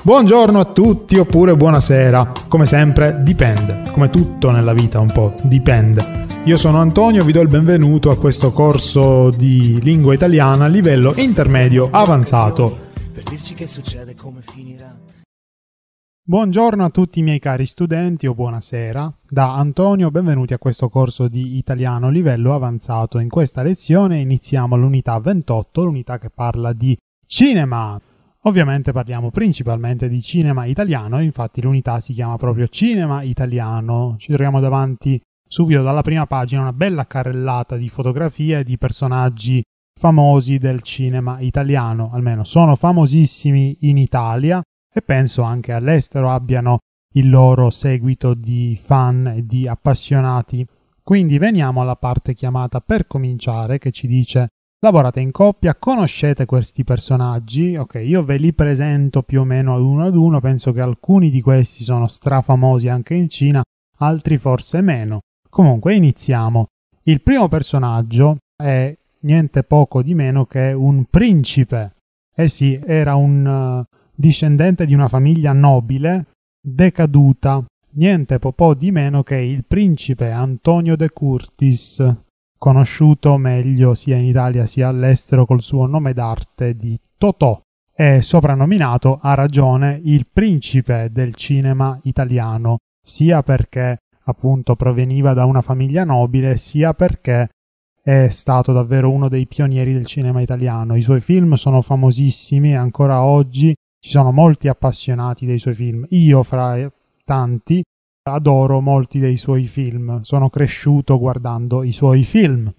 Buongiorno a tutti oppure buonasera, come sempre dipende, come tutto nella vita un po', dipende. Io sono Antonio, vi do il benvenuto a questo corso di lingua italiana a livello intermedio avanzato. Per dirci che succede, come finirà. Buongiorno a tutti i miei cari studenti o buonasera. Da Antonio benvenuti a questo corso di italiano livello avanzato. In questa lezione iniziamo l'unità 28, l'unità che parla di cinema. Ovviamente parliamo principalmente di cinema italiano, infatti l'unità si chiama proprio Cinema Italiano. Ci troviamo davanti subito dalla prima pagina una bella carrellata di fotografie di personaggi famosi del cinema italiano, almeno sono famosissimi in Italia e penso anche all'estero abbiano il loro seguito di fan e di appassionati. Quindi veniamo alla parte chiamata per cominciare che ci dice lavorate in coppia, conoscete questi personaggi, ok, io ve li presento più o meno ad uno ad uno, penso che alcuni di questi sono strafamosi anche in Cina, altri forse meno. Comunque iniziamo. Il primo personaggio è niente poco di meno che un principe. Eh sì, era un eh, discendente di una famiglia nobile decaduta, niente po' di meno che il principe Antonio de Curtis conosciuto meglio sia in Italia sia all'estero col suo nome d'arte di Totò È soprannominato a ragione il principe del cinema italiano, sia perché appunto proveniva da una famiglia nobile, sia perché è stato davvero uno dei pionieri del cinema italiano. I suoi film sono famosissimi ancora oggi ci sono molti appassionati dei suoi film. Io fra tanti adoro molti dei suoi film, sono cresciuto guardando i suoi film.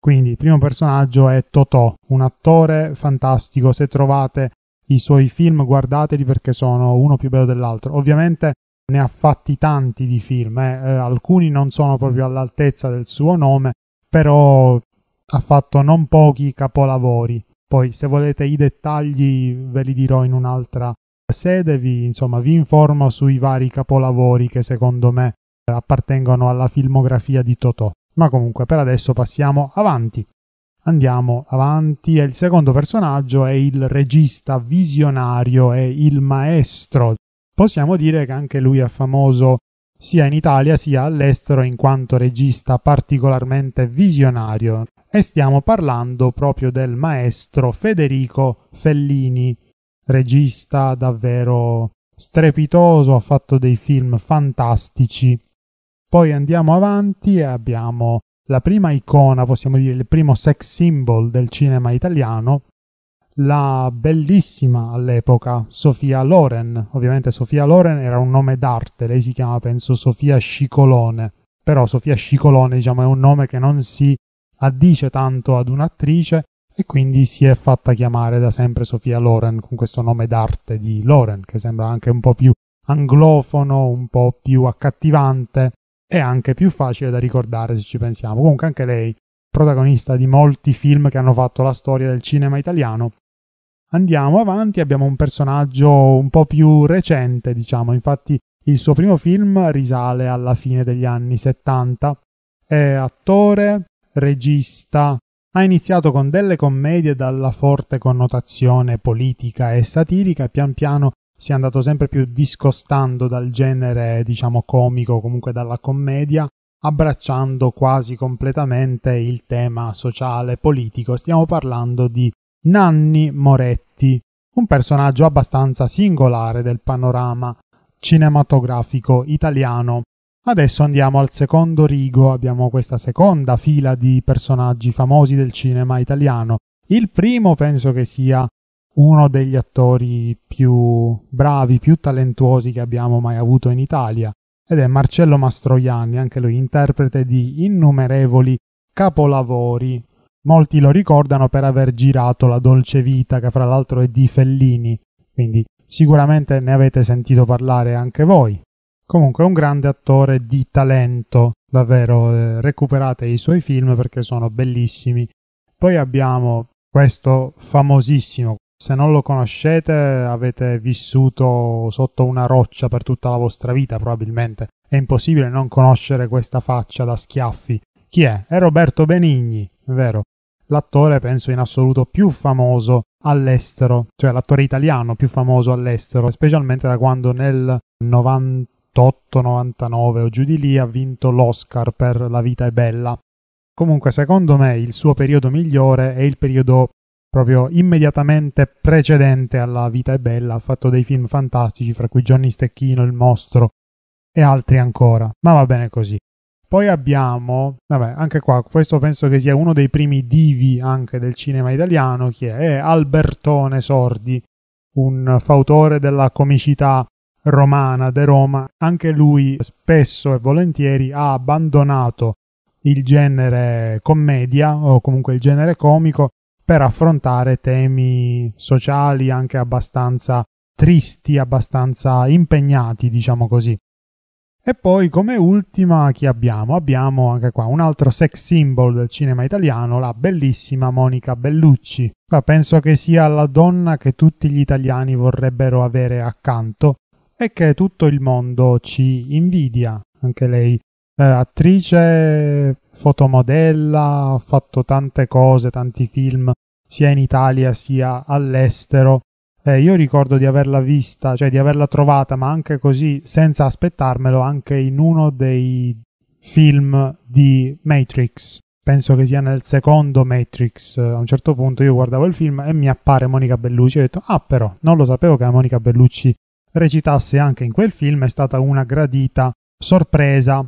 Quindi il primo personaggio è Totò, un attore fantastico, se trovate i suoi film guardateli perché sono uno più bello dell'altro. Ovviamente ne ha fatti tanti di film, eh. Eh, alcuni non sono proprio all'altezza del suo nome, però ha fatto non pochi capolavori. Poi se volete i dettagli ve li dirò in un'altra sede vi, insomma, vi informo sui vari capolavori che secondo me appartengono alla filmografia di Totò. Ma comunque per adesso passiamo avanti. Andiamo avanti e il secondo personaggio è il regista visionario e il maestro. Possiamo dire che anche lui è famoso sia in Italia sia all'estero in quanto regista particolarmente visionario e stiamo parlando proprio del maestro Federico Fellini, regista davvero strepitoso, ha fatto dei film fantastici. Poi andiamo avanti e abbiamo la prima icona, possiamo dire il primo sex symbol del cinema italiano, la bellissima all'epoca Sofia Loren. Ovviamente Sofia Loren era un nome d'arte, lei si chiama penso Sofia Scicolone, però Sofia Scicolone diciamo, è un nome che non si addice tanto ad un'attrice e quindi si è fatta chiamare da sempre Sofia Loren con questo nome d'arte di Loren, che sembra anche un po' più anglofono, un po' più accattivante e anche più facile da ricordare se ci pensiamo. Comunque anche lei, protagonista di molti film che hanno fatto la storia del cinema italiano. Andiamo avanti, abbiamo un personaggio un po' più recente, diciamo, infatti il suo primo film risale alla fine degli anni 70. È attore, regista, ha iniziato con delle commedie dalla forte connotazione politica e satirica e pian piano si è andato sempre più discostando dal genere, diciamo, comico, comunque dalla commedia, abbracciando quasi completamente il tema sociale e politico. Stiamo parlando di Nanni Moretti, un personaggio abbastanza singolare del panorama cinematografico italiano, Adesso andiamo al secondo rigo, abbiamo questa seconda fila di personaggi famosi del cinema italiano. Il primo penso che sia uno degli attori più bravi, più talentuosi che abbiamo mai avuto in Italia, ed è Marcello Mastroianni, anche lui interprete di innumerevoli capolavori. Molti lo ricordano per aver girato La dolce vita, che fra l'altro è di Fellini, quindi sicuramente ne avete sentito parlare anche voi. Comunque è un grande attore di talento, davvero eh, recuperate i suoi film perché sono bellissimi. Poi abbiamo questo famosissimo, se non lo conoscete avete vissuto sotto una roccia per tutta la vostra vita probabilmente, è impossibile non conoscere questa faccia da schiaffi. Chi è? È Roberto Benigni, vero? L'attore penso in assoluto più famoso all'estero, cioè l'attore italiano più famoso all'estero, specialmente da quando nel 90 98, 99 o giù di lì ha vinto l'Oscar per La vita è bella. Comunque secondo me il suo periodo migliore è il periodo proprio immediatamente precedente alla Vita è bella, ha fatto dei film fantastici fra cui Johnny Stecchino, Il mostro e altri ancora, ma va bene così. Poi abbiamo, vabbè, anche qua, questo penso che sia uno dei primi divi anche del cinema italiano, che è Albertone Sordi, un fautore della comicità romana de Roma, anche lui spesso e volentieri ha abbandonato il genere commedia o comunque il genere comico per affrontare temi sociali anche abbastanza tristi, abbastanza impegnati, diciamo così. E poi come ultima chi abbiamo? Abbiamo anche qua un altro sex symbol del cinema italiano, la bellissima Monica Bellucci. penso che sia la donna che tutti gli italiani vorrebbero avere accanto e che tutto il mondo ci invidia, anche lei. Eh, attrice, fotomodella, ha fatto tante cose, tanti film, sia in Italia sia all'estero. Eh, io ricordo di averla vista, cioè di averla trovata, ma anche così, senza aspettarmelo, anche in uno dei film di Matrix. Penso che sia nel secondo Matrix. A un certo punto io guardavo il film e mi appare Monica Bellucci ho detto, ah però, non lo sapevo che era Monica Bellucci recitasse anche in quel film è stata una gradita sorpresa.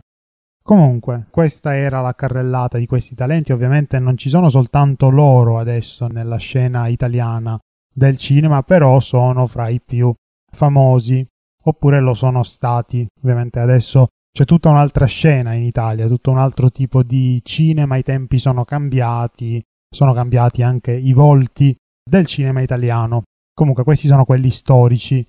Comunque, questa era la carrellata di questi talenti, ovviamente non ci sono soltanto loro adesso nella scena italiana del cinema, però sono fra i più famosi, oppure lo sono stati. Ovviamente adesso c'è tutta un'altra scena in Italia, tutto un altro tipo di cinema, i tempi sono cambiati, sono cambiati anche i volti del cinema italiano. Comunque questi sono quelli storici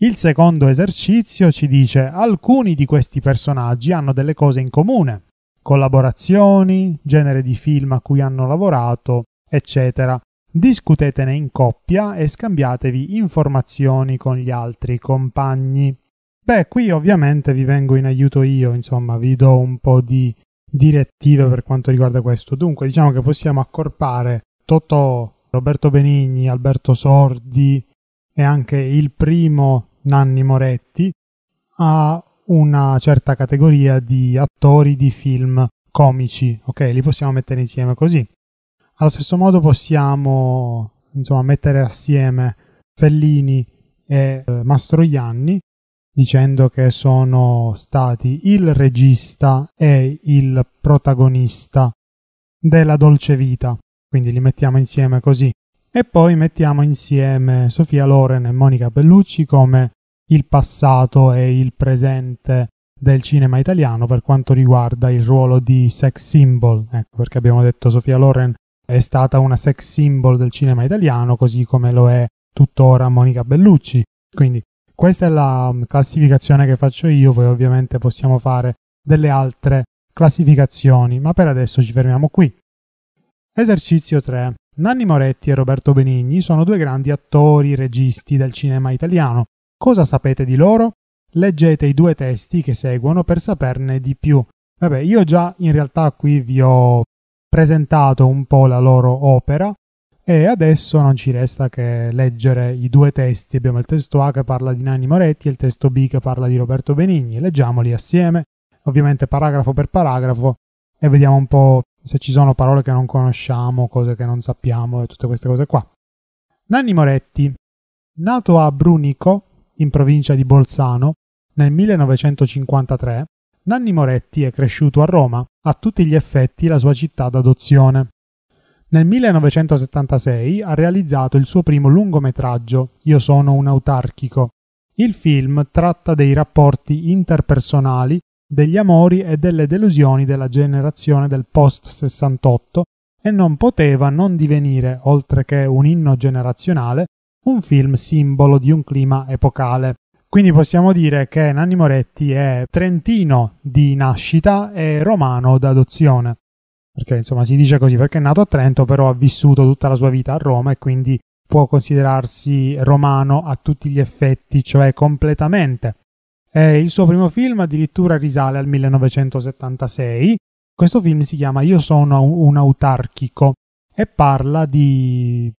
il secondo esercizio ci dice alcuni di questi personaggi hanno delle cose in comune, collaborazioni, genere di film a cui hanno lavorato, eccetera. Discutetene in coppia e scambiatevi informazioni con gli altri compagni. Beh, qui ovviamente vi vengo in aiuto io, insomma, vi do un po' di direttive per quanto riguarda questo. Dunque, diciamo che possiamo accorpare Totò, Roberto Benigni, Alberto Sordi e anche il primo Nanni Moretti a una certa categoria di attori di film comici, ok? Li possiamo mettere insieme così. Allo stesso modo possiamo, insomma, mettere assieme Fellini e eh, Mastroianni dicendo che sono stati il regista e il protagonista della dolce vita. Quindi li mettiamo insieme così. E poi mettiamo insieme Sofia Loren e Monica Bellucci come il passato e il presente del cinema italiano per quanto riguarda il ruolo di sex symbol, ecco perché abbiamo detto Sofia Loren è stata una sex symbol del cinema italiano, così come lo è tuttora Monica Bellucci. Quindi questa è la mm, classificazione che faccio io, poi ovviamente possiamo fare delle altre classificazioni, ma per adesso ci fermiamo qui. Esercizio 3. Nanni Moretti e Roberto Benigni sono due grandi attori, registi del cinema italiano, Cosa sapete di loro? Leggete i due testi che seguono per saperne di più. Vabbè, io già in realtà qui vi ho presentato un po' la loro opera e adesso non ci resta che leggere i due testi. Abbiamo il testo A che parla di Nanni Moretti e il testo B che parla di Roberto Benigni. Leggiamoli assieme, ovviamente paragrafo per paragrafo, e vediamo un po' se ci sono parole che non conosciamo, cose che non sappiamo e tutte queste cose qua. Nanni Moretti, nato a Brunico in provincia di Bolzano, nel 1953, Nanni Moretti è cresciuto a Roma, a tutti gli effetti la sua città d'adozione. Nel 1976 ha realizzato il suo primo lungometraggio, Io sono un autarchico. Il film tratta dei rapporti interpersonali, degli amori e delle delusioni della generazione del post-68 e non poteva non divenire, oltre che un inno generazionale, un film simbolo di un clima epocale. Quindi possiamo dire che Nanni Moretti è trentino di nascita e romano d'adozione. Perché insomma si dice così, perché è nato a Trento, però ha vissuto tutta la sua vita a Roma e quindi può considerarsi romano a tutti gli effetti, cioè completamente. E il suo primo film addirittura risale al 1976. Questo film si chiama Io sono un autarchico e parla di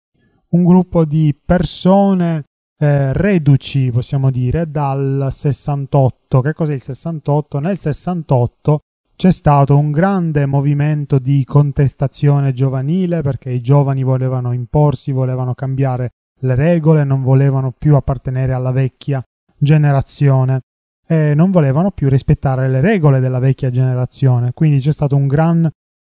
un gruppo di persone eh, reduci, possiamo dire, dal 68. Che cos'è il 68? Nel 68 c'è stato un grande movimento di contestazione giovanile perché i giovani volevano imporsi, volevano cambiare le regole, non volevano più appartenere alla vecchia generazione e non volevano più rispettare le regole della vecchia generazione. Quindi c'è stato un gran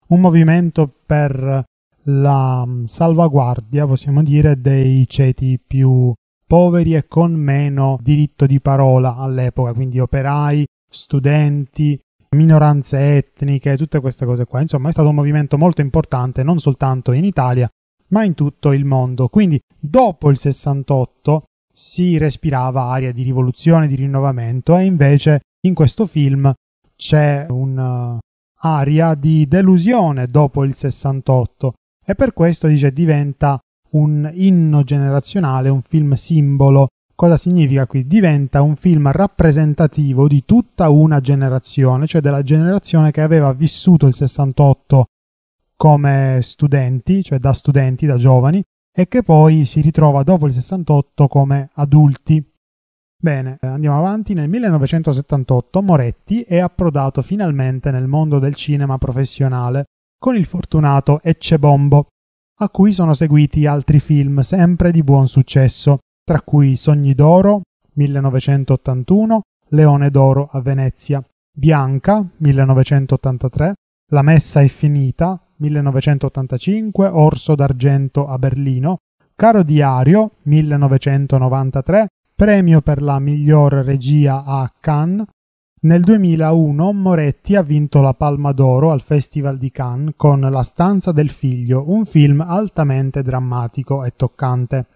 un movimento per la mm, salvaguardia, possiamo dire, dei ceti più poveri e con meno diritto di parola all'epoca, quindi operai, studenti, minoranze etniche, tutte queste cose qua. Insomma, è stato un movimento molto importante non soltanto in Italia, ma in tutto il mondo. Quindi, dopo il 68 si respirava aria di rivoluzione, di rinnovamento e invece in questo film c'è un'aria eh, di delusione dopo il 68 e per questo dice diventa un inno generazionale, un film simbolo. Cosa significa qui? Diventa un film rappresentativo di tutta una generazione, cioè della generazione che aveva vissuto il 68 come studenti, cioè da studenti, da giovani, e che poi si ritrova dopo il 68 come adulti. Bene, andiamo avanti. Nel 1978 Moretti è approdato finalmente nel mondo del cinema professionale con il fortunato Eccebombo, a cui sono seguiti altri film sempre di buon successo, tra cui Sogni d'oro 1981, Leone d'oro a Venezia, Bianca 1983, La messa è finita 1985, Orso d'argento a Berlino, Caro diario 1993, premio per la miglior regia a Cannes nel 2001 Moretti ha vinto la Palma d'Oro al Festival di Cannes con La stanza del figlio, un film altamente drammatico e toccante.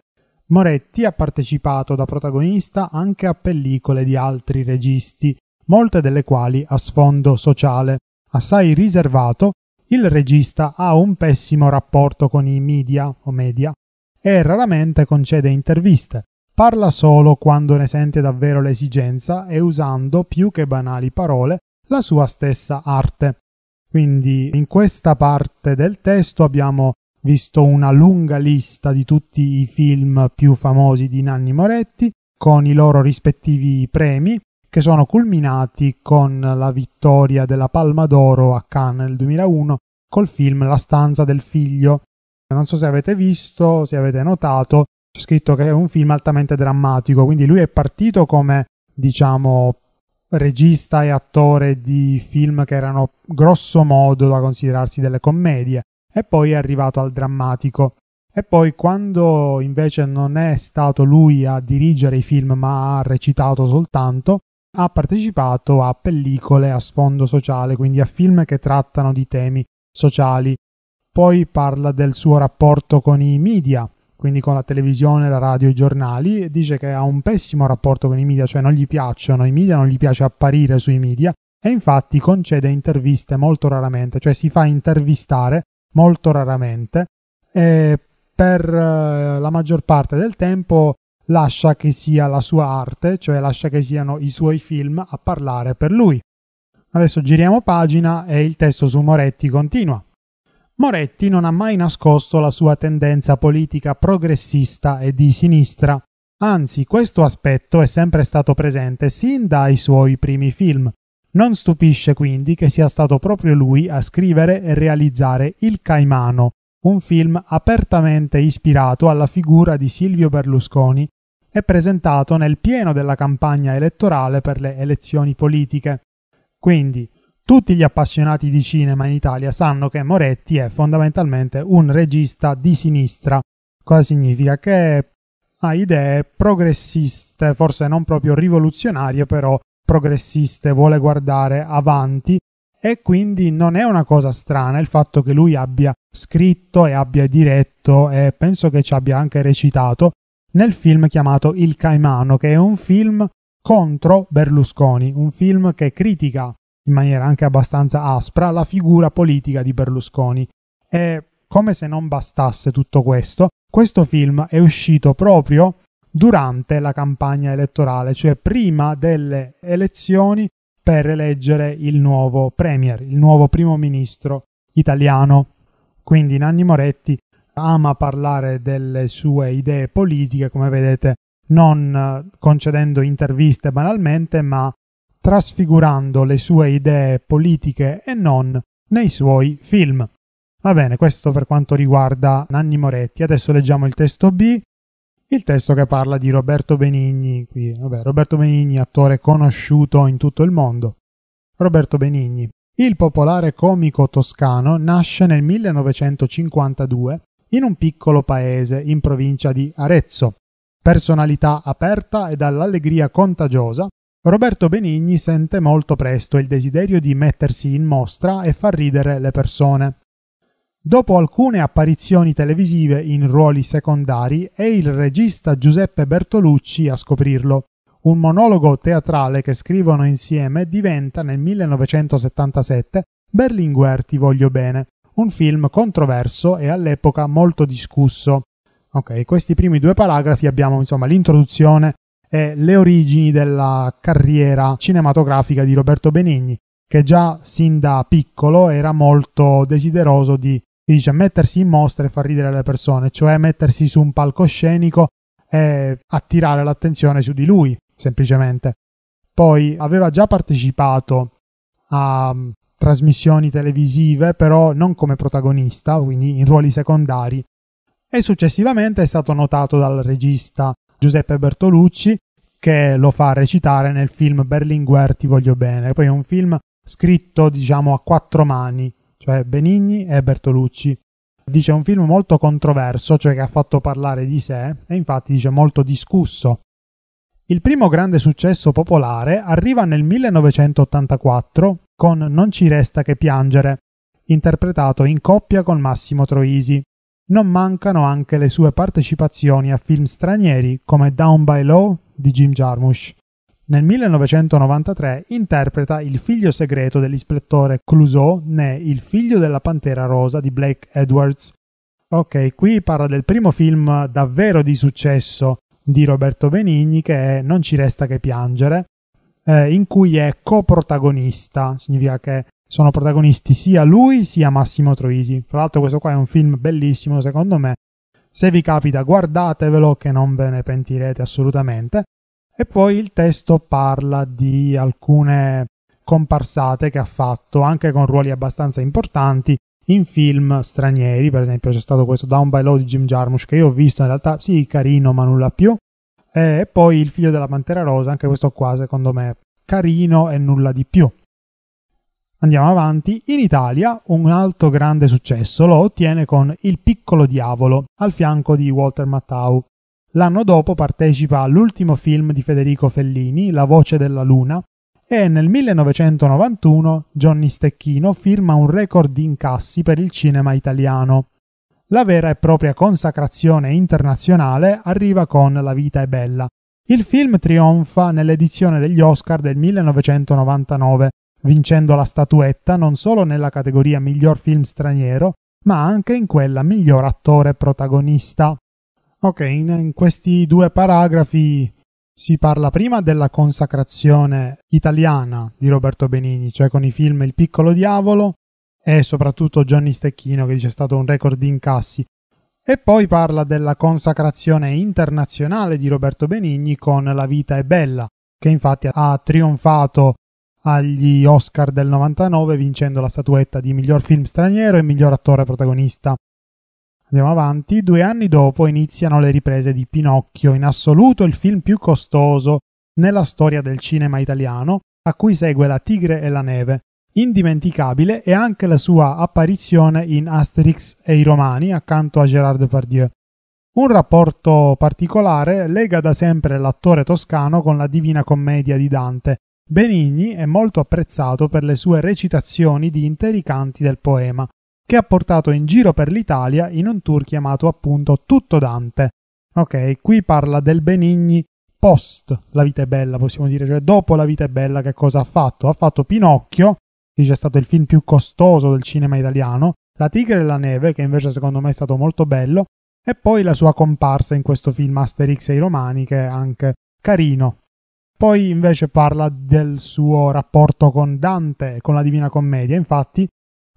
Moretti ha partecipato da protagonista anche a pellicole di altri registi, molte delle quali a sfondo sociale. Assai riservato, il regista ha un pessimo rapporto con i media o media e raramente concede interviste, Parla solo quando ne sente davvero l'esigenza e usando più che banali parole la sua stessa arte. Quindi in questa parte del testo abbiamo visto una lunga lista di tutti i film più famosi di Nanni Moretti con i loro rispettivi premi che sono culminati con la vittoria della Palma d'Oro a Cannes nel 2001 col film La stanza del figlio. Non so se avete visto, se avete notato, c'è scritto che è un film altamente drammatico, quindi lui è partito come, diciamo, regista e attore di film che erano grosso modo da considerarsi delle commedie e poi è arrivato al drammatico. E poi quando invece non è stato lui a dirigere i film ma ha recitato soltanto, ha partecipato a pellicole a sfondo sociale, quindi a film che trattano di temi sociali. Poi parla del suo rapporto con i media, quindi con la televisione, la radio, i giornali, dice che ha un pessimo rapporto con i media, cioè non gli piacciono i media, non gli piace apparire sui media e infatti concede interviste molto raramente, cioè si fa intervistare molto raramente e per eh, la maggior parte del tempo lascia che sia la sua arte, cioè lascia che siano i suoi film a parlare per lui. Adesso giriamo pagina e il testo su Moretti continua. Moretti non ha mai nascosto la sua tendenza politica progressista e di sinistra. Anzi, questo aspetto è sempre stato presente sin dai suoi primi film. Non stupisce quindi che sia stato proprio lui a scrivere e realizzare Il Caimano, un film apertamente ispirato alla figura di Silvio Berlusconi e presentato nel pieno della campagna elettorale per le elezioni politiche. Quindi, tutti gli appassionati di cinema in Italia sanno che Moretti è fondamentalmente un regista di sinistra. Cosa significa? Che ha idee progressiste, forse non proprio rivoluzionarie, però progressiste, vuole guardare avanti e quindi non è una cosa strana il fatto che lui abbia scritto e abbia diretto e penso che ci abbia anche recitato nel film chiamato Il Caimano, che è un film contro Berlusconi, un film che critica in maniera anche abbastanza aspra la figura politica di Berlusconi. E come se non bastasse tutto questo, questo film è uscito proprio durante la campagna elettorale, cioè prima delle elezioni per eleggere il nuovo premier, il nuovo primo ministro italiano. Quindi Nanni Moretti ama parlare delle sue idee politiche, come vedete, non concedendo interviste banalmente, ma trasfigurando le sue idee politiche e non nei suoi film. Va bene, questo per quanto riguarda Nanni Moretti. Adesso leggiamo il testo B, il testo che parla di Roberto Benigni. Qui, vabbè, Roberto Benigni, attore conosciuto in tutto il mondo. Roberto Benigni. Il popolare comico toscano nasce nel 1952 in un piccolo paese in provincia di Arezzo. Personalità aperta e dall'allegria contagiosa, Roberto Benigni sente molto presto il desiderio di mettersi in mostra e far ridere le persone. Dopo alcune apparizioni televisive in ruoli secondari è il regista Giuseppe Bertolucci a scoprirlo. Un monologo teatrale che scrivono insieme diventa nel 1977 Berlinguer ti voglio bene, un film controverso e all'epoca molto discusso. Ok, questi primi due paragrafi abbiamo insomma l'introduzione e le origini della carriera cinematografica di Roberto Benigni, che già sin da piccolo era molto desideroso di dice, mettersi in mostra e far ridere le persone, cioè mettersi su un palcoscenico e attirare l'attenzione su di lui, semplicemente. Poi aveva già partecipato a mm, trasmissioni televisive, però non come protagonista, quindi in ruoli secondari, e successivamente è stato notato dal regista Giuseppe Bertolucci che lo fa recitare nel film Berlinguer Ti voglio bene. Poi è un film scritto diciamo a quattro mani, cioè Benigni e Bertolucci. Dice un film molto controverso, cioè che ha fatto parlare di sé e infatti dice molto discusso. Il primo grande successo popolare arriva nel 1984 con Non ci resta che piangere, interpretato in coppia con Massimo Troisi. Non mancano anche le sue partecipazioni a film stranieri come Down by Law di Jim Jarmusch. Nel 1993 interpreta il figlio segreto dell'ispettore Clouseau né Il figlio della pantera rosa di Blake Edwards. Ok, qui parla del primo film davvero di successo di Roberto Benigni che è Non ci resta che piangere, eh, in cui è coprotagonista, significa che sono protagonisti sia lui sia Massimo Troisi. Fra l'altro questo qua è un film bellissimo secondo me. Se vi capita guardatevelo che non ve ne pentirete assolutamente. E poi il testo parla di alcune comparsate che ha fatto anche con ruoli abbastanza importanti in film stranieri, per esempio c'è stato questo Down by Law di Jim Jarmusch che io ho visto in realtà sì carino ma nulla più. E poi Il figlio della pantera rosa, anche questo qua secondo me carino e nulla di più Andiamo avanti, in Italia un altro grande successo lo ottiene con Il piccolo diavolo al fianco di Walter Mattau. L'anno dopo partecipa all'ultimo film di Federico Fellini, La voce della luna, e nel 1991 Johnny Stecchino firma un record di incassi per il cinema italiano. La vera e propria consacrazione internazionale arriva con La vita è bella. Il film trionfa nell'edizione degli Oscar del 1999 vincendo la statuetta non solo nella categoria miglior film straniero, ma anche in quella miglior attore protagonista. Ok, in, questi due paragrafi si parla prima della consacrazione italiana di Roberto Benigni, cioè con i film Il piccolo diavolo e soprattutto Johnny Stecchino che dice è stato un record di incassi. E poi parla della consacrazione internazionale di Roberto Benigni con La vita è bella, che infatti ha trionfato agli Oscar del 99 vincendo la statuetta di miglior film straniero e miglior attore protagonista. Andiamo avanti, due anni dopo iniziano le riprese di Pinocchio, in assoluto il film più costoso nella storia del cinema italiano, a cui segue La tigre e la neve. Indimenticabile è anche la sua apparizione in Asterix e i Romani accanto a Gérard Depardieu. Un rapporto particolare lega da sempre l'attore toscano con la Divina Commedia di Dante, Benigni è molto apprezzato per le sue recitazioni di interi canti del poema, che ha portato in giro per l'Italia in un tour chiamato appunto Tutto Dante. Ok, qui parla del Benigni post La vita è bella, possiamo dire, cioè dopo La vita è bella che cosa ha fatto? Ha fatto Pinocchio, che è stato il film più costoso del cinema italiano, La tigre e la neve, che invece secondo me è stato molto bello, e poi la sua comparsa in questo film Asterix e i Romani, che è anche carino, poi invece parla del suo rapporto con Dante, con la Divina Commedia, infatti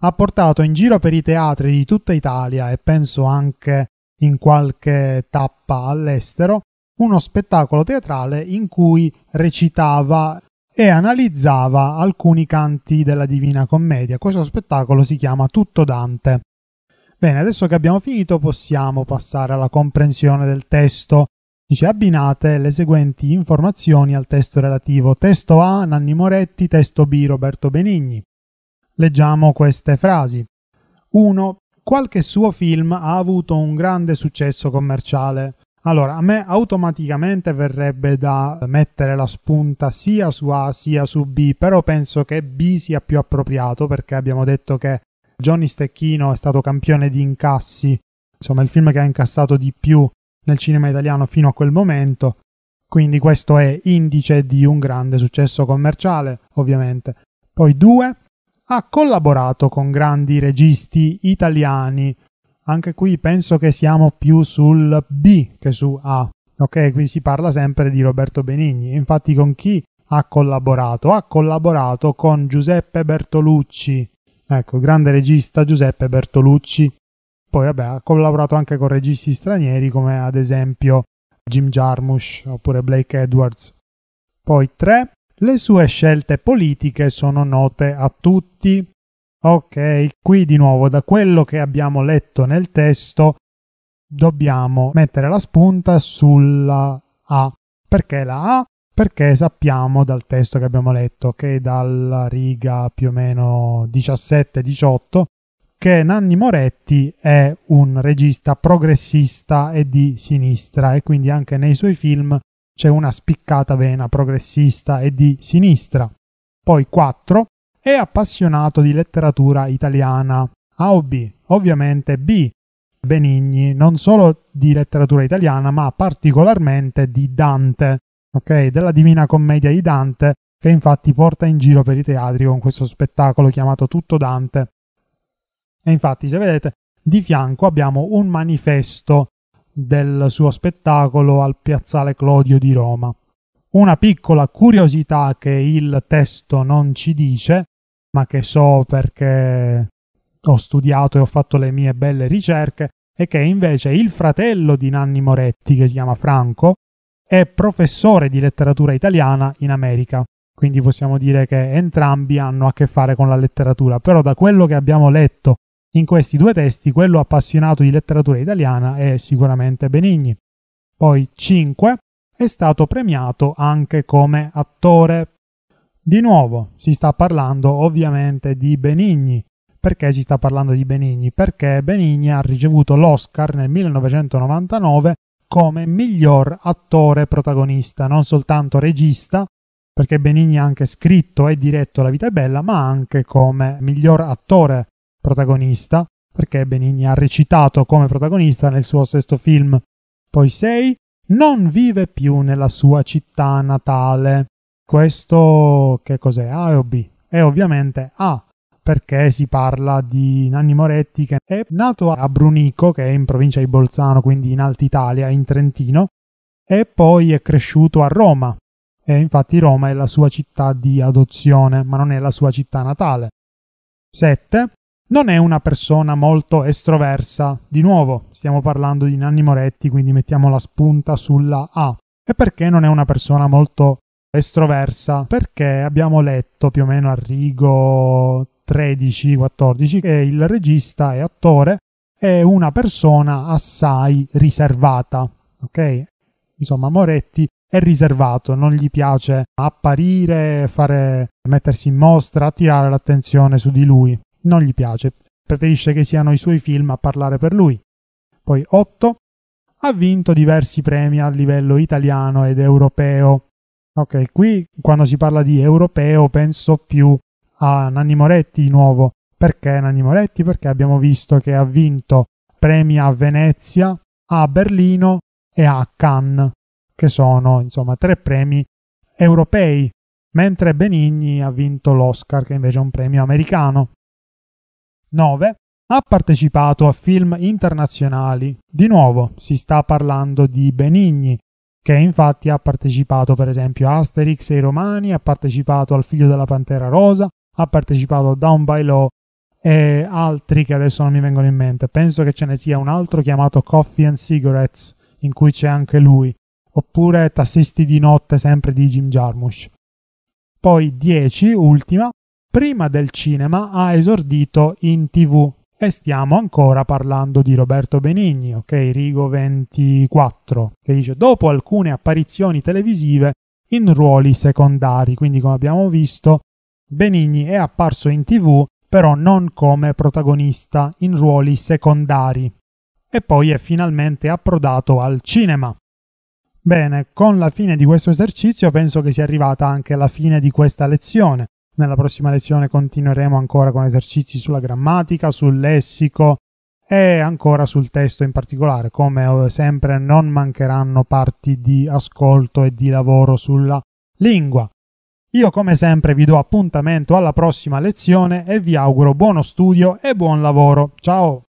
ha portato in giro per i teatri di tutta Italia e penso anche in qualche tappa all'estero uno spettacolo teatrale in cui recitava e analizzava alcuni canti della Divina Commedia. Questo spettacolo si chiama Tutto Dante. Bene, adesso che abbiamo finito possiamo passare alla comprensione del testo Dice abbinate le seguenti informazioni al testo relativo. Testo A Nanni Moretti, testo B Roberto Benigni. Leggiamo queste frasi. 1. Qualche suo film ha avuto un grande successo commerciale. Allora, a me automaticamente verrebbe da mettere la spunta sia su A sia su B, però penso che B sia più appropriato perché abbiamo detto che Johnny Stecchino è stato campione di incassi, insomma il film che ha incassato di più nel cinema italiano fino a quel momento, quindi questo è indice di un grande successo commerciale, ovviamente. Poi due, ha collaborato con grandi registi italiani. Anche qui penso che siamo più sul B che su A. Ok, qui si parla sempre di Roberto Benigni. Infatti con chi ha collaborato? Ha collaborato con Giuseppe Bertolucci. Ecco, grande regista Giuseppe Bertolucci poi vabbè, ha collaborato anche con registi stranieri come ad esempio Jim Jarmusch oppure Blake Edwards. Poi 3. Le sue scelte politiche sono note a tutti. Ok, qui di nuovo da quello che abbiamo letto nel testo dobbiamo mettere la spunta sulla A. Perché la A? Perché sappiamo dal testo che abbiamo letto che dalla riga più o meno 17-18 che Nanni Moretti è un regista progressista e di sinistra e quindi anche nei suoi film c'è una spiccata vena progressista e di sinistra. Poi 4. È appassionato di letteratura italiana. A o B? Ovviamente B. Benigni, non solo di letteratura italiana, ma particolarmente di Dante, ok? Della Divina Commedia di Dante, che infatti porta in giro per i teatri con questo spettacolo chiamato Tutto Dante, e infatti, se vedete, di fianco abbiamo un manifesto del suo spettacolo al Piazzale Clodio di Roma. Una piccola curiosità che il testo non ci dice, ma che so perché ho studiato e ho fatto le mie belle ricerche, è che invece il fratello di Nanni Moretti, che si chiama Franco, è professore di letteratura italiana in America. Quindi possiamo dire che entrambi hanno a che fare con la letteratura, però da quello che abbiamo letto in questi due testi quello appassionato di letteratura italiana è sicuramente Benigni. Poi 5 è stato premiato anche come attore. Di nuovo si sta parlando ovviamente di Benigni. Perché si sta parlando di Benigni? Perché Benigni ha ricevuto l'Oscar nel 1999 come miglior attore protagonista, non soltanto regista, perché Benigni ha anche scritto e diretto La vita è bella, ma anche come miglior attore protagonista, perché Benigni ha recitato come protagonista nel suo sesto film. Poi 6. Non vive più nella sua città natale. Questo che cos'è? A o B? È ovviamente A, perché si parla di Nanni Moretti che è nato a Brunico, che è in provincia di Bolzano, quindi in Alta Italia, in Trentino, e poi è cresciuto a Roma. E infatti Roma è la sua città di adozione, ma non è la sua città natale. 7. Non è una persona molto estroversa, di nuovo stiamo parlando di Nanni Moretti, quindi mettiamo la spunta sulla A. E perché non è una persona molto estroversa? Perché abbiamo letto più o meno a rigo 13-14 che il regista e attore è una persona assai riservata, ok? Insomma, Moretti è riservato, non gli piace apparire, fare, mettersi in mostra, attirare l'attenzione su di lui non gli piace, preferisce che siano i suoi film a parlare per lui. Poi 8. Ha vinto diversi premi a livello italiano ed europeo. Ok, qui quando si parla di europeo penso più a Nanni Moretti di nuovo. Perché Nanni Moretti? Perché abbiamo visto che ha vinto premi a Venezia, a Berlino e a Cannes, che sono insomma tre premi europei, mentre Benigni ha vinto l'Oscar, che invece è un premio americano. 9. Ha partecipato a film internazionali. Di nuovo si sta parlando di Benigni, che infatti ha partecipato per esempio a Asterix e i Romani, ha partecipato al Figlio della Pantera Rosa, ha partecipato a Down by Law e altri che adesso non mi vengono in mente. Penso che ce ne sia un altro chiamato Coffee and Cigarettes, in cui c'è anche lui, oppure Tassisti di notte sempre di Jim Jarmusch. Poi 10, ultima, prima del cinema ha esordito in tv. E stiamo ancora parlando di Roberto Benigni, ok? Rigo 24, che dice dopo alcune apparizioni televisive in ruoli secondari, quindi come abbiamo visto Benigni è apparso in tv però non come protagonista in ruoli secondari e poi è finalmente approdato al cinema. Bene, con la fine di questo esercizio penso che sia arrivata anche la fine di questa lezione. Nella prossima lezione continueremo ancora con esercizi sulla grammatica, sul lessico e ancora sul testo in particolare. Come eh, sempre non mancheranno parti di ascolto e di lavoro sulla lingua. Io come sempre vi do appuntamento alla prossima lezione e vi auguro buono studio e buon lavoro. Ciao!